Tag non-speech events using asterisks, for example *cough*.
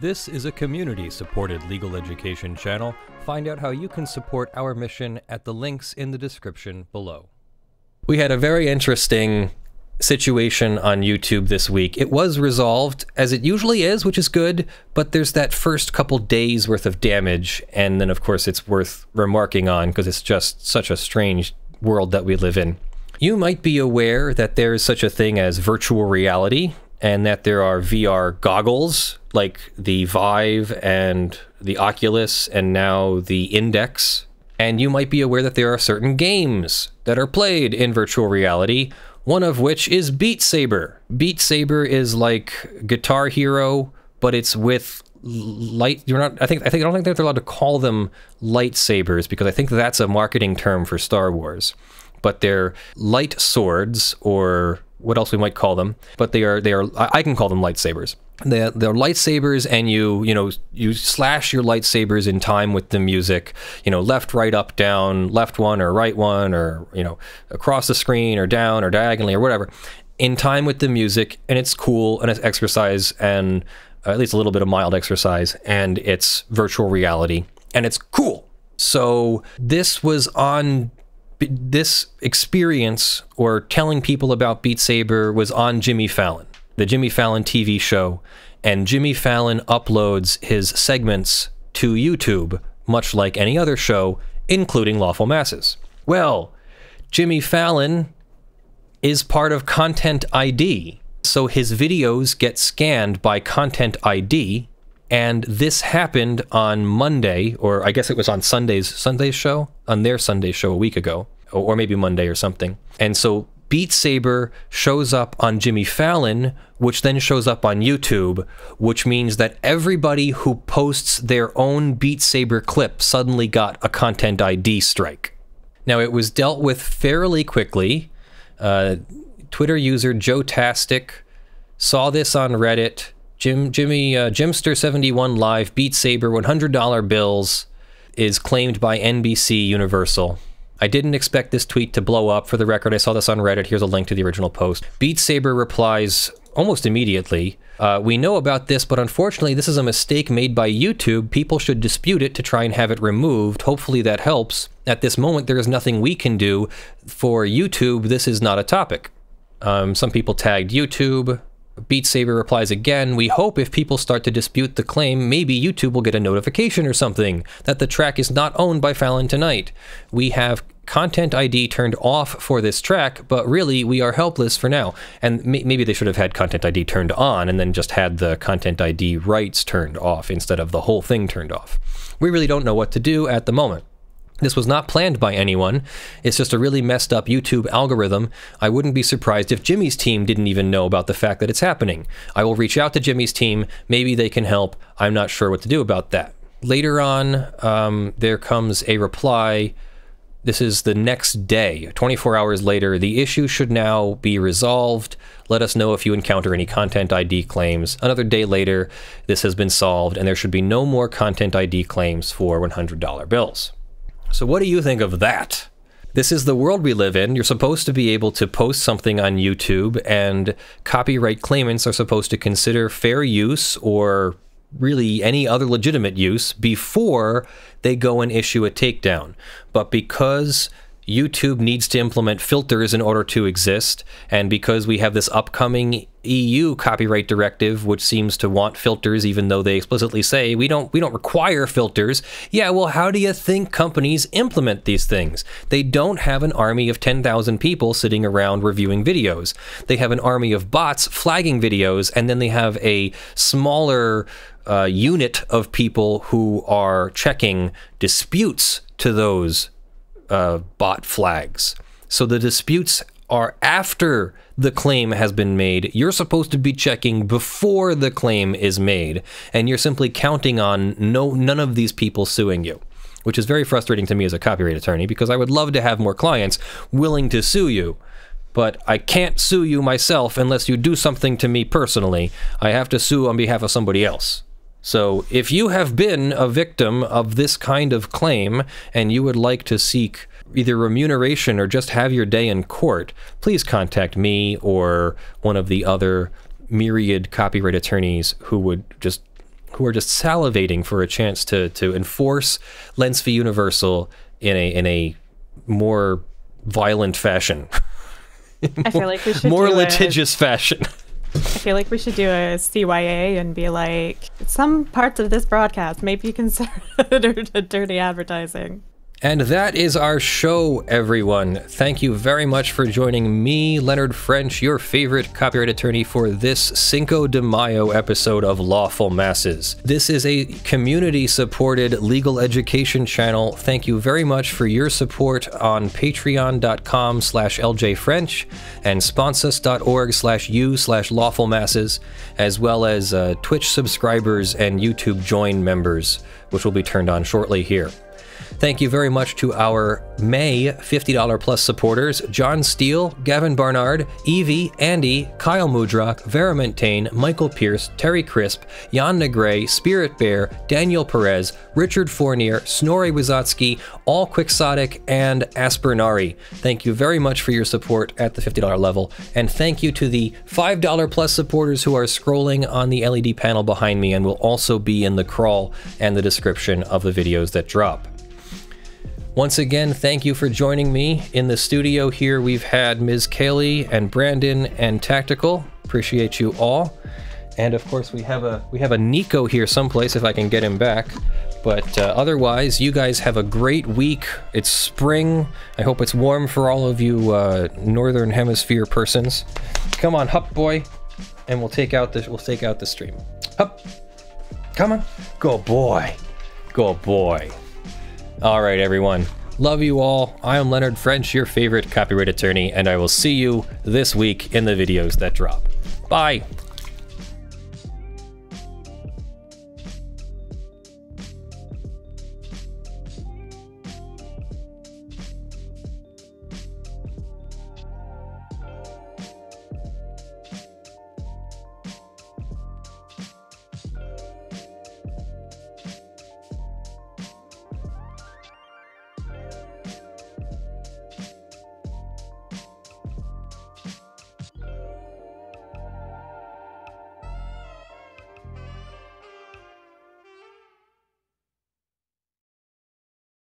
This is a community supported legal education channel. Find out how you can support our mission at the links in the description below. We had a very interesting situation on YouTube this week. It was resolved, as it usually is, which is good, but there's that first couple days worth of damage, and then, of course, it's worth remarking on because it's just such a strange world that we live in. You might be aware that there is such a thing as virtual reality and that there are VR goggles like the Vive and the Oculus and now the Index. And you might be aware that there are certain games that are played in virtual reality, one of which is Beat Saber. Beat Saber is like Guitar Hero, but it's with light you're not I think I think I don't think they're allowed to call them lightsabers because I think that's a marketing term for Star Wars. But they're light swords or what else we might call them, but they are they are I, I can call them lightsabers the their lightsabers and you you know you slash your lightsabers in time with the music you know left right up down left one or right one or you know across the screen or down or diagonally or whatever in time with the music and it's cool and it's exercise and uh, at least a little bit of mild exercise and it's virtual reality and it's cool so this was on this experience or telling people about beat saber was on jimmy fallon the Jimmy Fallon TV show, and Jimmy Fallon uploads his segments to YouTube, much like any other show, including Lawful Masses. Well, Jimmy Fallon is part of Content ID, so his videos get scanned by Content ID, and this happened on Monday, or I guess it was on Sunday's Sunday's show, on their Sunday show a week ago, or maybe Monday or something. And so Beat Saber shows up on Jimmy Fallon, which then shows up on YouTube, which means that everybody who posts their own Beat Saber clip suddenly got a Content ID strike. Now, it was dealt with fairly quickly. Uh, Twitter user Joe Tastic saw this on Reddit. Jim Jimmy uh, Jimster 71 live Beat Saber $100 bills is claimed by NBC Universal. I didn't expect this tweet to blow up. For the record, I saw this on Reddit. Here's a link to the original post. Beat Saber replies almost immediately. Uh, we know about this, but unfortunately, this is a mistake made by YouTube. People should dispute it to try and have it removed. Hopefully, that helps. At this moment, there is nothing we can do. For YouTube, this is not a topic. Um, some people tagged YouTube. Beat Saber replies again, we hope if people start to dispute the claim, maybe YouTube will get a notification or something that the track is not owned by Fallon tonight. We have content ID turned off for this track, but really we are helpless for now. And maybe they should have had content ID turned on and then just had the content ID rights turned off instead of the whole thing turned off. We really don't know what to do at the moment. This was not planned by anyone. It's just a really messed up YouTube algorithm. I wouldn't be surprised if Jimmy's team didn't even know about the fact that it's happening. I will reach out to Jimmy's team. Maybe they can help. I'm not sure what to do about that. Later on, um, there comes a reply. This is the next day, 24 hours later. The issue should now be resolved. Let us know if you encounter any content ID claims. Another day later, this has been solved, and there should be no more content ID claims for $100 bills. So, what do you think of that? This is the world we live in. You're supposed to be able to post something on YouTube, and copyright claimants are supposed to consider fair use or really any other legitimate use before they go and issue a takedown. But because YouTube needs to implement filters in order to exist. And because we have this upcoming EU copyright directive, which seems to want filters, even though they explicitly say we don't we don't require filters. Yeah, well, how do you think companies implement these things? They don't have an army of 10,000 people sitting around reviewing videos. They have an army of bots flagging videos, and then they have a smaller uh, unit of people who are checking disputes to those uh, bot flags. So the disputes are after the claim has been made. You're supposed to be checking before the claim is made, and you're simply counting on no none of these people suing you, which is very frustrating to me as a copyright attorney because I would love to have more clients willing to sue you. But I can't sue you myself unless you do something to me personally. I have to sue on behalf of somebody else. So, if you have been a victim of this kind of claim and you would like to seek either remuneration or just have your day in court, please contact me or one of the other myriad copyright attorneys who would just who are just salivating for a chance to to enforce Lens Universal in a in a more violent fashion. *laughs* more, like more litigious fashion. I feel like we should do a CYA and be like, some parts of this broadcast may be considered a *laughs* dirty advertising. And that is our show, everyone. Thank you very much for joining me, Leonard French, your favorite copyright attorney, for this Cinco de Mayo episode of Lawful Masses. This is a community supported legal education channel. Thank you very much for your support on patreon.com slash ljfrench and sponsus.org slash u slash lawful masses, as well as uh, Twitch subscribers and YouTube join members, which will be turned on shortly here. Thank you very much to our May $50 plus supporters John Steele, Gavin Barnard, Evie, Andy, Kyle Mudrock, Vera Mentane, Michael Pierce, Terry Crisp, Jan Negre, Spirit Bear, Daniel Perez, Richard Fournier, Snorri Wizotsky, All Quixotic, and Aspernari. Thank you very much for your support at the $50 level. And thank you to the $5 plus supporters who are scrolling on the LED panel behind me and will also be in the crawl and the description of the videos that drop. Once again, thank you for joining me. In the studio here, we've had Ms. Kaylee and Brandon and Tactical. Appreciate you all. And of course, we have a we have a Nico here someplace if I can get him back. But uh, otherwise, you guys have a great week. It's spring. I hope it's warm for all of you uh, northern hemisphere persons. Come on, Hup boy, and we'll take out this we'll take out the stream. Hup, come on, go boy, go boy. All right, everyone. Love you all. I am Leonard French, your favorite copyright attorney, and I will see you this week in the videos that drop. Bye.